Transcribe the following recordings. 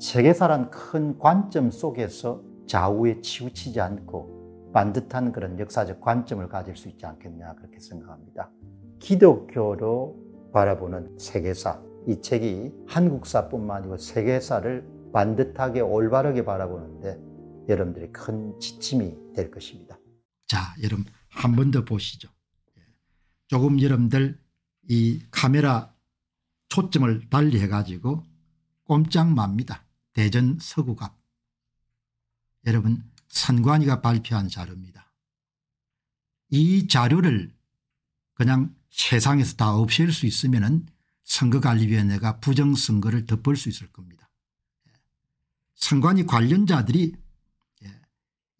세계사란 큰 관점 속에서 좌우에 치우치지 않고 반듯한 그런 역사적 관점을 가질 수 있지 않겠냐 그렇게 생각합니다. 기독교로 바라보는 세계사 이 책이 한국사뿐만 아니고 세계사를 반듯하게 올바르게 바라보는데 여러분들이 큰 지침이 될 것입니다. 자, 여러분 한 번 더 보시죠. 조금 여러분들 이 카메라 초점을 달리 해가지고 꼼짝 맙니다. 대전 서구 갑. 여러분 선관위가 발표한 자료입니다. 이 자료를 그냥 세상에서 다 없앨 수 있으면 은 선거관리위원회가 부정선거를 덮을 수 있을 겁니다. 선관위 관련자들이 예,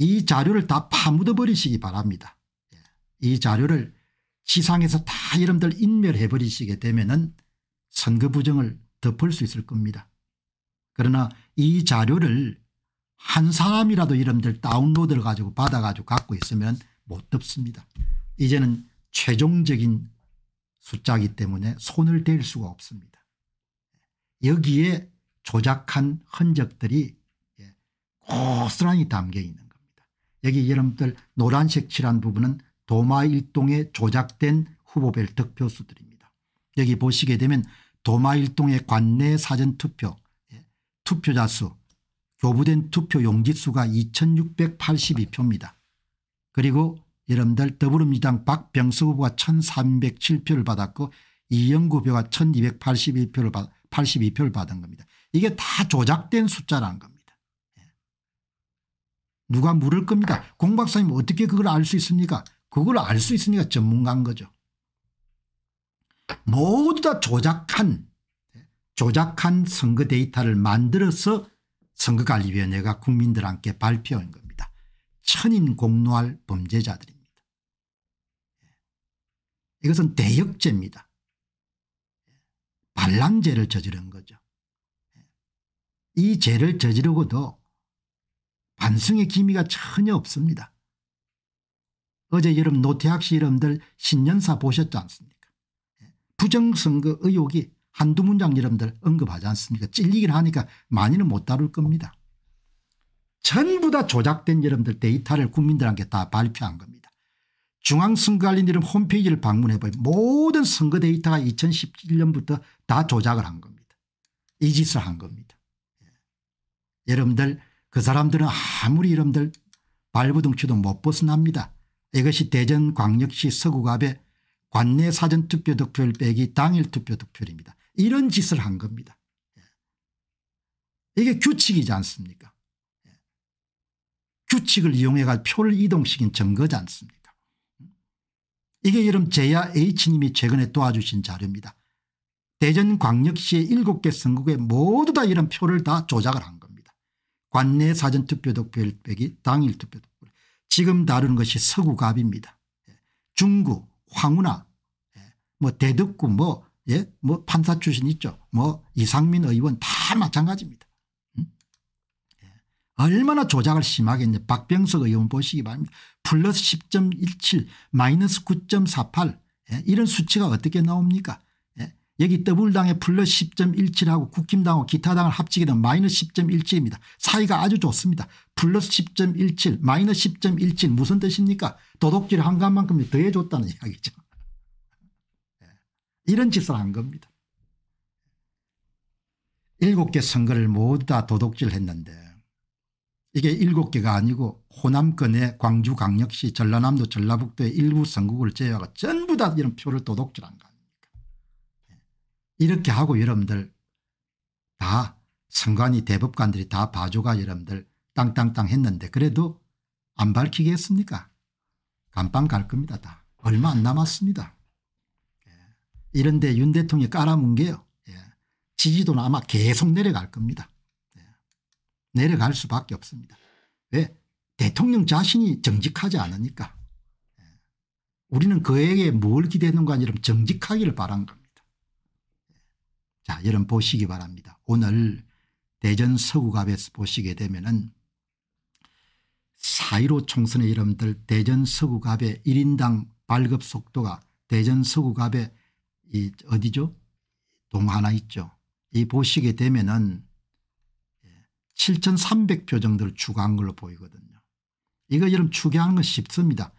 이 자료를 다 파묻어버리시기 바랍니다. 예, 이 자료를 지상에서 다 여러분들 인멸해버리시게 되면 은 선거 부정을 덮을 수 있을 겁니다. 그러나 이 자료를 한 사람이라도 여러들 다운로드를 가지고 받아가지고 갖고 있으면 못 덮습니다. 이제는 최종적인 숫자이기 때문에 손을 댈 수가 없습니다. 여기에 조작한 흔적들이 예, 고스란히 담겨 있는 겁니다. 여기 여러분들 노란색 칠한 부분은 도마 일동에 조작된 후보별 득표수들입니다. 여기 보시게 되면 도마 일동의 관내 사전투표 투표자 수 교부된 투표 용지수가 2682표입니다. 그리고 여러분들 더불어민주당 박병수 후보가 1307표를 받았고 이영구 후보가 1281표를 받, 82표를 받은 겁니다. 이게 다 조작된 숫자라는 겁니다. 예. 누가 물을 겁니다. 공 박사님 어떻게 그걸 알 수 있습니까 그걸 알 수 있으니까 전문가인 거죠. 모두 다 조작한 조작한 선거 데이터를 만들어서 선거관리위원회가 국민들 한테 발표한 겁니다. 천인 공노할 범죄자들입니다. 예. 이것은 대역죄입니다. 반란죄를 저지른 거죠. 예. 이 죄를 저지르고도 반성의 기미가 전혀 없습니다. 어제 여러분 노태학 씨 여러분들 신년사 보셨지 않습니까 예. 부정선거 의혹이 한두 문장 여러분들 언급하지 않습니까 찔리긴 하니까 많이는 못 다룰 겁니다. 전부 다 조작된 여러분들 데이터를 국민들한테 다 발표한 겁니다. 중앙선거관리위 홈페이지를 방문해보면 모든 선거 데이터가 2017년부터 다 조작을 한 겁니다. 이 짓을 한 겁니다. 예. 여러분들 그 사람들은 아무리 여러분들 발부둥치도 못 벗어납니다. 이것이 대전광역시 서구갑의 관내 사전투표 득표율 빼기 당일 투표 득표율입니다. 이런 짓을 한 겁니다. 예. 이게 규칙이지 않습니까? 예. 규칙을 이용해가 표를 이동시킨 증거지 않습니까? 음. 이게 여름 제야 H님이 최근에 도와주신 자료입니다. 대전광역시의 7개 선거구에 모두 다 이런 표를 다 조작을 한 겁니다. 관내 사전투표도 빼기 당일 투표도 지금 다루는 것이 서구갑입니다. 예. 중구, 황운하, 뭐 대덕구 뭐 예, 뭐 판사 출신 있죠. 뭐 이상민 의원 다 마찬가지입니다. 음? 예. 얼마나 조작을 심하게 했냐. 박병석 의원 보시기 바랍니다. 플러스 10.17 마이너스 9.48 예? 이런 수치가 어떻게 나옵니까 예? 여기 더블당의 플러스 10.17하고 국힘당하고 기타당을 합치게 되면 마이너스 10.17입니다. 사이가 아주 좋습니다. 플러스 10.17 마이너스 10.17 무슨 뜻입니까 도덕질 한간만큼 더해줬다는 이야기죠. 이런 짓을 한 겁니다. 일곱 개 선거를 모두 다 도둑질했는데 이게 일곱 개가 아니고 호남권의 광주광역시 전라남도 전라북도의 일부 선거구를 제외하고 전부 다 이런 표를 도둑질한 거 아닙니까 예. 이렇게 하고 여러분들 다 선관위 대법관들이 다 봐줘가 여러분들 땅땅땅 했는데 그래도 안 밝히겠습니까? 감방 갈 겁니다 다. 얼마 안 남았습니다. 이런 데윤 대통령이 깔아문 게요. 예. 지지도는 아마 계속 내려갈 겁니다. 예. 내려갈 수밖에 없습니다. 왜? 대통령 자신이 정직하지 않으니까. 예. 우리는 그에게 뭘기대는가 아니라 정직하기를 바란 겁니다. 예. 자 여러분 보시기 바랍니다. 오늘 대전 서구갑에서 보시게 되면 은 사1로 총선의 이름들 대전 서구갑의 1인당 발급 속도가 대전 서구갑의 이 어디죠? 동하나 있죠. 이 보시게 되면은 7,300표 예, 정도를 추가한 걸로 보이거든요. 이거 여러분 추계하는 건 쉽습니다.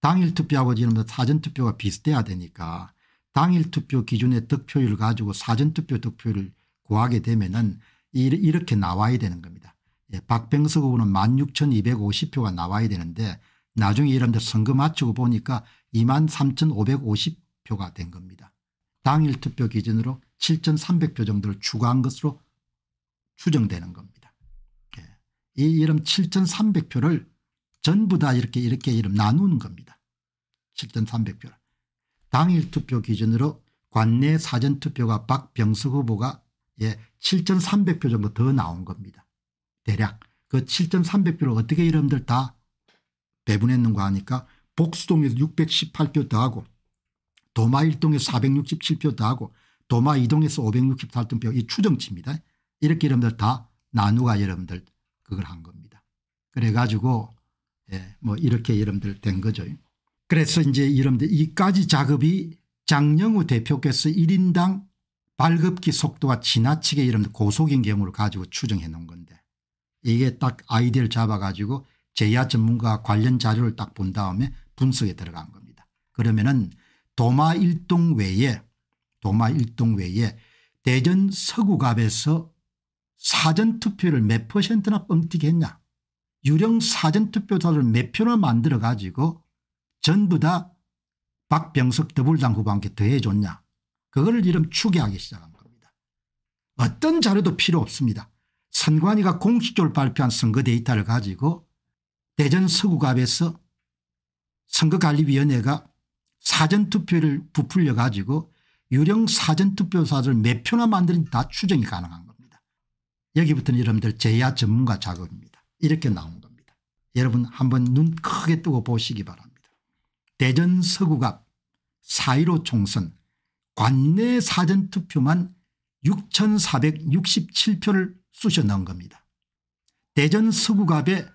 당일 투표하고 지금 사전 투표가 비슷해야 되니까 당일 투표 기준의 득표율 을 가지고 사전 투표 득표율을 구하게 되면은 이렇게 나와야 되는 겁니다. 예, 박병석 후보는 16,250표가 나와야 되는데 나중에 여러분들 선거 맞추고 보니까 23,550표가 된 겁니다. 당일 투표 기준으로 7,300표 정도를 추가한 것으로 추정되는 겁니다. 예. 이 이름 7,300표를 전부 다 이렇게 이렇게 이름 나누는 겁니다. 7,300표를. 당일 투표 기준으로 관내 사전투표가 박병석 후보가 예, 7,300표 정도 더 나온 겁니다. 대략 그 7,300표를 어떻게 이름들 다 배분했는가 하니까 복수동에서 618표 더하고 도마 1동에 467표 더하고 도마 2동에서 568표 이 추정치입니다. 이렇게 여러분들 다 나누가 여러분들 그걸 한 겁니다. 그래가지고 예, 뭐 이렇게 여러분들 된 거죠. 그래서 이제 여러분들 이까지 작업이 장영우 대표께서 1인당 발급기 속도가 지나치게 여러분들 고속인 경우를 가지고 추정해 놓은 건데 이게 딱 아이디어를 잡아가지고 제야 전문가 관련 자료를 딱 본 다음에 분석에 들어간 겁니다. 그러면은 도마 일동 외에 도마 일동 외에 대전 서구갑에서 사전투표를 몇 퍼센트나 뻥튀기 했냐 유령 사전투표자를 몇 표나 만들어 가지고 전부 다 박병석 더불당 후보한테 더해줬냐 그거를 이름 추계하기 시작한 겁니다. 어떤 자료도 필요 없습니다. 선관위가 공식적으로 발표한 선거 데이터를 가지고 대전 서구갑에서 선거관리위원회가 사전투표를 부풀려 가지고 유령 사전투표사들몇 표나 만드는지 다 추정이 가능한 겁니다. 여기부터는 여러분들 제야 전문가 작업입니다. 이렇게 나온 겁니다. 여러분 한번 눈 크게 뜨고 보시기 바랍니다. 대전 서구 갑 사1 5 총선 관내 사전투표만 6467표를 쑤셔 넣은 겁니다. 대전 서구갑에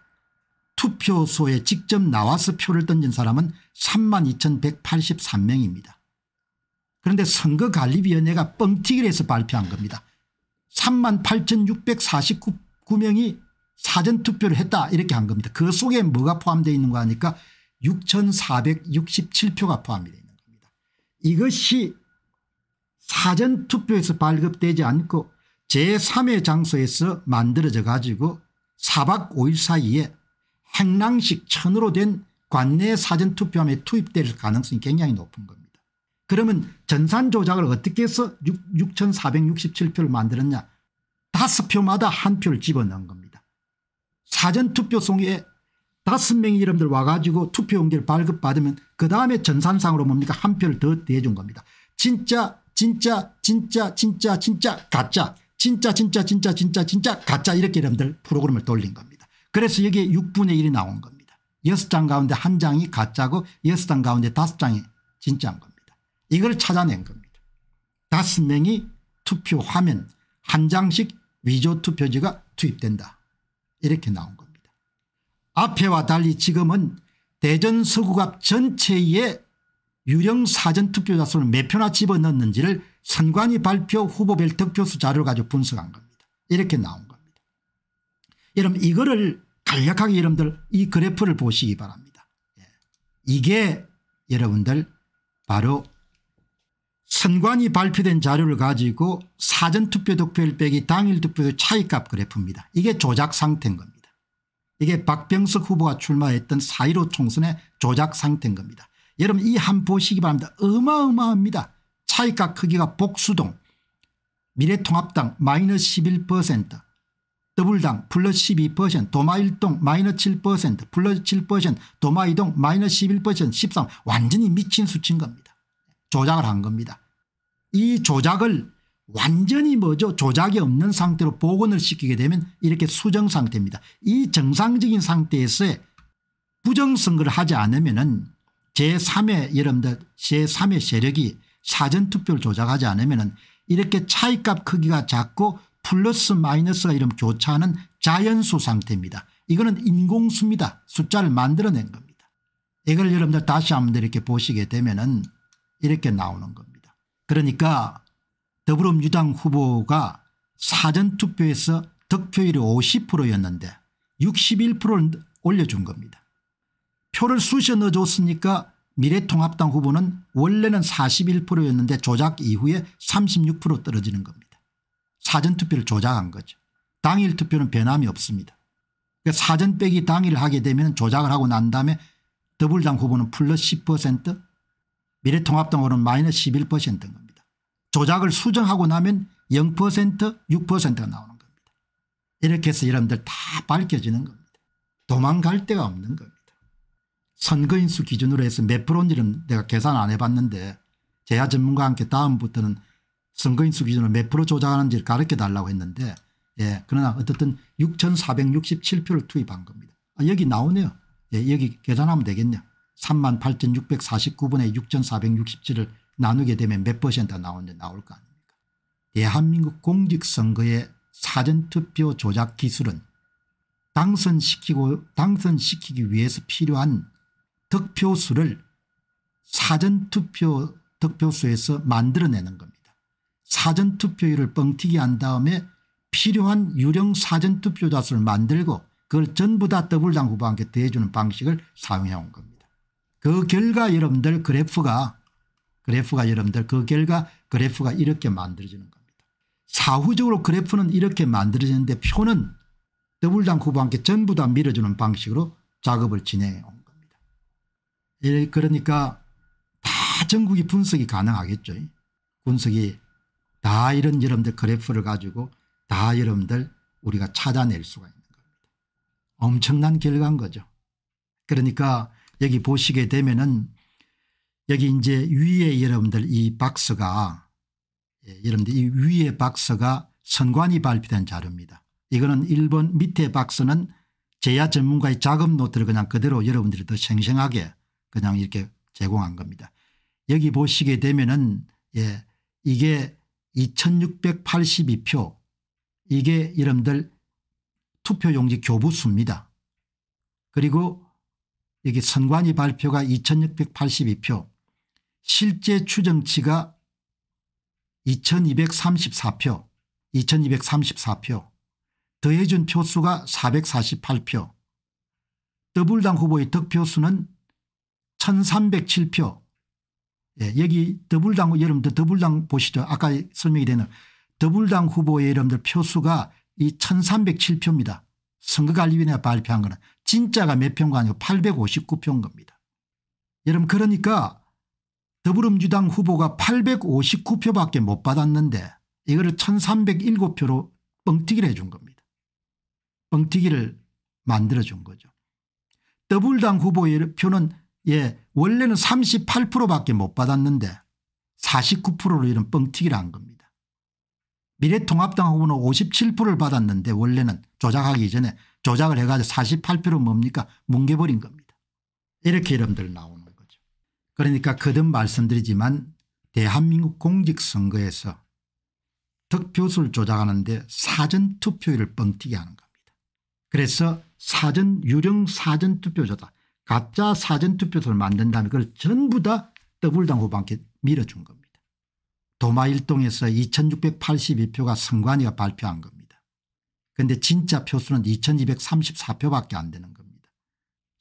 투표소에 직접 나와서 표를 던진 사람은 3만 2183명입니다. 그런데 선거관리위원회가 뻥튀기를 해서 발표한 겁니다. 3만 8649명이 사전투표를 했다 이렇게 한 겁니다. 그 속에 뭐가 포함되어 있는 거 하니까 6467표가 포함되어 있는 겁니다. 이것이 사전투표에서 발급되지 않고 제3의 장소에서 만들어져 가지고 4박 5일 사이에 행랑식 천으로 된 관내 사전투표함에 투입될 가능성이 굉장히 높은 겁니다. 그러면 전산 조작을 어떻게 해서 6, 4 6 7표를 만들었냐 다섯 표마다 한 표를 집어넣은 겁니다. 사전투표소에 다섯 명의 이름들 와가지고 투표용지를 발급받으면 그 다음에 전산상으로 뭡니까 한 표를 더 대준 겁니다. 진짜 진짜 진짜 진짜 진짜 가짜 진짜 진짜 진짜 진짜 진짜 가짜 이렇게 이름들 프로그램을 돌린 겁니다. 그래서 여기에 6분의 1이 나온 겁니다. 6장 가운데 한장이 가짜고 6장 가운데 5장이 진짜인 겁니다. 이걸 찾아낸 겁니다. 5명이 투표하면 한 장씩 위조 투표지가 투입된다. 이렇게 나온 겁니다. 앞에와 달리 지금은 대전 서구갑 전체의 유령 사전 투표자 수를 몇 표나 집어넣는지를 선관위 발표 후보 별 득표수 자료를 가지고 분석한 겁니다. 이렇게 나온 겁니다. 여러분 이거를 간략하게 여러분들 이 그래프를 보시기 바랍니다. 예. 이게 여러분들 바로 선관위 발표된 자료를 가지고 사전투표 득표율 빼기 당일 투표 차이값 그래프입니다. 이게 조작 상태인 겁니다. 이게 박병석 후보가 출마했던 4.15 총선의 조작 상태인 겁니다. 여러분 이한 보시기 바랍니다. 어마어마합니다. 차이값 크기가 복수동 미래통합당 마이너스 11% 더불당 플러스 12% 도마일동 마이너스 7% 플러스 7% 도마이동 마이너스 11% 13 완전히 미친 수치인 겁니다. 조작을 한 겁니다. 이 조작을 완전히 뭐죠 조작이 없는 상태로 복원을 시키게 되면 이렇게 수정상태입니다. 이 정상적인 상태에서의 부정선거를 하지 않으면 은 제3의 여러분들 제3의 세력이 사전투표를 조작하지 않으면 은 이렇게 차이값 크기가 작고 플러스 마이너스가 이런 교차하는 자연수 상태입니다. 이거는 인공수입니다. 숫자를 만들어낸 겁니다. 이걸 여러분들 다시 한번 이렇게 보시게 되면 은 이렇게 나오는 겁니다. 그러니까 더불어민주당 후보가 사전투표에서 득표율이 50%였는데 61%를 올려준 겁니다. 표를 쑤셔 넣어줬으니까 미래통합당 후보는 원래는 41%였는데 조작 이후에 36% 떨어지는 겁니다. 사전투표를 조작한 거죠. 당일 투표는 변함이 없습니다. 그러니까 사전 빼기 당일을 하게 되면 조작을 하고 난 다음에 더불당 후보는 플러스 10%미래통합당후보는 마이너스 11%인 겁니다. 조작을 수정하고 나면 0% 6%가 나오는 겁니다. 이렇게 해서 여러분들 다 밝혀지는 겁니다. 도망갈 데가 없는 겁니다. 선거인수 기준으로 해서 몇 프로인지는 내가 계산 안 해봤는데 제야 전문가와 함께 다음부터는 선거인수 기준을 몇 프로 조작하는지를 가르쳐달라고 했는데 예 그러나 어떻든 6467표를 투입한 겁니다. 아, 여기 나오네요. 예, 여기 계산하면 되겠냐. 3 8649분의 6467을 나누게 되면 몇퍼센트 나오는지 나올 거 아닙니까. 대한민국 공직선거의 사전투표 조작 기술은 당선시키고 당선시키기 위해서 필요한 득표수를 사전투표 득표수에서 만들어내는 겁니다. 사전투표율을 뻥튀기 한 다음에 필요한 유령 사전투표자수를 만들고 그걸 전부 다 더블당 후보한테 대해주는 방식을 사용해 온 겁니다. 그 결과 여러분들 그래프가 그래프가 여러분들 그 결과 그래프가 이렇게 만들어지는 겁니다. 사후적으로 그래프는 이렇게 만들어지는데 표는 더블당 후보한테 전부 다 밀어주는 방식으로 작업을 진행해 온 겁니다. 예, 그러니까 다 전국이 분석이 가능하겠죠. 분석이 다 이런 여러분들 그래프를 가지고 다 여러분들 우리가 찾아낼 수가 있는 겁니다. 엄청난 결과인 거죠. 그러니까 여기 보시게 되면은 여기 이제 위에 여러분들 이 박스가 예, 여러분들 이 위에 박스가 선관위 발표된 자료입니다. 이거는 1번 밑에 박스는 제야 전문가의 작업 노트를 그냥 그대로 여러분들이 더 생생하게 그냥 이렇게 제공한 겁니다. 여기 보시게 되면은 예, 이게 2682표 이게 이름들 투표용지 교부수입니다. 그리고 여기 선관위 발표가 2682표 실제 추정치가 2234표 2234표 더해준 표수가 448표 더블당 후보의 득표수는 1307표 예, 여기 더불당 여러분들 더불당 보시죠. 아까 설명이 되는 더불당 후보의 여러분들 표수가 이 1307표입니다. 선거관리위원회가 발표한 거는 진짜가 몇 표인가 아니고 859표인 겁니다. 여러분 그러니까 더불어민주당 후보가 859표밖에 못 받았는데 이거를 1307표로 뻥튀기를 해준 겁니다. 뻥튀기를 만들어준 거죠. 더불당 후보의 표는 예, 원래는 38%밖에 못 받았는데 49%로 이런 뻥튀기를 한 겁니다. 미래통합당하고는 57%를 받았는데 원래는 조작하기 전에 조작을 해가지고 48% 뭡니까 뭉개버린 겁니다. 이렇게 이름들 나오는 거죠. 그러니까 거듭 말씀드리지만 대한민국 공직선거에서 득표수를 조작하는데 사전투표율을 뻥튀기 하는 겁니다. 그래서 사전 유령 사전투표조다. 가짜 사전투표소를 만든 다음에 그걸 전부 다더블당 후보한테 밀어준 겁니다. 도마 일동에서 2682표가 선관위가 발표한 겁니다. 그런데 진짜 표수는 2234표밖에 안 되는 겁니다.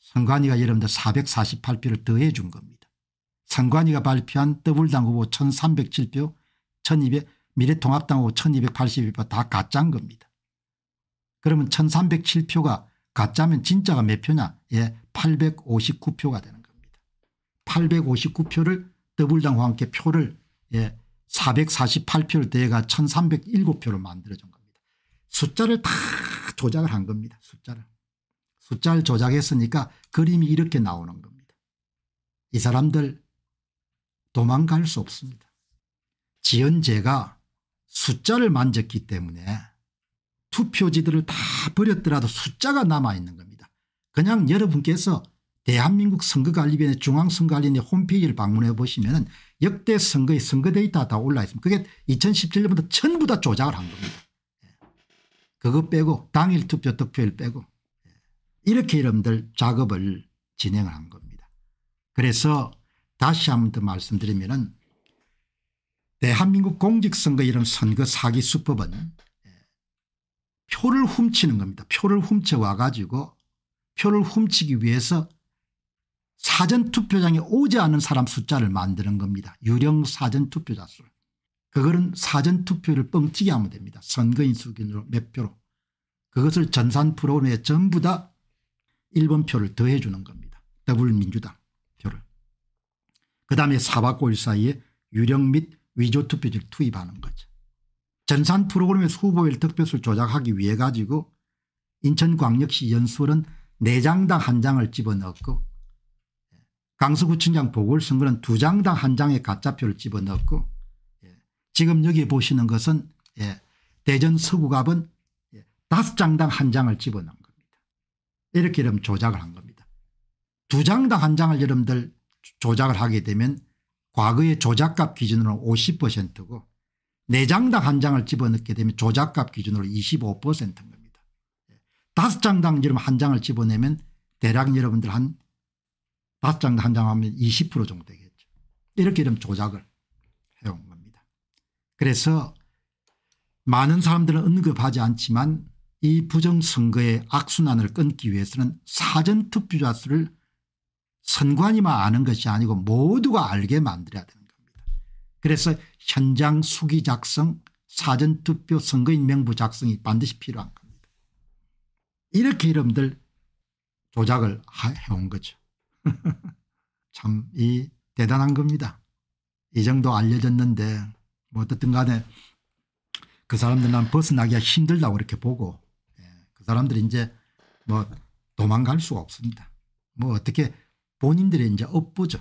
선관위가 여러분들 448표를 더해 준 겁니다. 선관위가 발표한 더불당 후보 1307표 1200 미래통합당 후보 1282표 다 가짜인 겁니다. 그러면 1307표가 가짜면 진짜가 몇 표냐 예 859표가 되는 겁니다. 859표를 더불당과 함께 표를 예 448표를 대가 1 3 0 7표로 만들어준 겁니다. 숫자를 다 조작을 한 겁니다. 숫자를. 숫자를 조작했으니까 그림이 이렇게 나오는 겁니다. 이 사람들 도망갈 수 없습니다. 지연제가 숫자를 만졌기 때문에 투표지들을 다 버렸더라도 숫자가 남아있는 겁니다. 그냥 여러분께서 대한민국 선거관리위원회 중앙선거관리위원회 홈페이지를 방문해 보시면 역대 선거의 선거 데이터 다 올라 있습니다. 그게 2017년부터 전부 다 조작을 한 겁니다. 예. 그거 빼고 당일 투표 득표일 빼고 예. 이렇게 여러분들 작업을 진행을 한 겁니다. 그래서 다시 한 번 더 말씀드리면 은 대한민국 공직선거 이름 선거 사기 수법은 표를 훔치는 겁니다. 표를 훔쳐와 가지고 표를 훔치기 위해서 사전투표장에 오지 않은 사람 숫자를 만드는 겁니다. 유령 사전투표자 수. 그거는 사전투표를 뻥튀기 하면 됩니다. 선거인 수준으로 몇 표로. 그것을 전산 프로그램에 전부 다 1번 표를 더해 주는 겁니다. 더불민주당 표를. 그다음에 사박골 사이에 유령 및 위조투표지를 투입하는 거죠. 전산 프로그램의 수보일 득표수를 조작하기 위해 가지고 인천광역시 연수원은 4장당 한 장을 집어넣고 강서구청장 보궐선거는 2장당 한 장의 가짜표를 집어넣고 예, 지금 여기 보시는 것은 예, 대전 서구갑은 5장당 예, 한 장을 집어넣은 겁니다. 이렇게 여러분 조작을 한 겁니다. 2장당 한 장을 여러분들 조작을 하게 되면 과거의 조작값 기준으로 50%고 4장당 한 장을 집어넣게 되면 조작값 기준으로 25%인 겁니다. 다 장당 여러분 한 장을 집어내면 대략 여러분들 한다 장당 한 장 하면 20% 정도 되겠죠. 이렇게 좀 조작을 해온 겁니다. 그래서 많은 사람들은 언급하지 않지만 이 부정선거의 악순환을 끊기 위해서는 사전투표자 수를 선관위만 아는 것이 아니고 모두가 알게 만들어야 되는 겁니다. 그래서 현장 수기 작성 사전투표 선거인 명부 작성이 반드시 필요한 겁니다. 이렇게 이름들 조작을 해온 거죠. 참 이 대단한 겁니다. 이 정도 알려졌는데 뭐 어떻든 간에 그 사람들 난 벗어나기가 힘들다고 이렇게 보고 예, 그 사람들이 이제 뭐 도망갈 수가 없습니다. 뭐 어떻게 본인들의 이제 업보죠.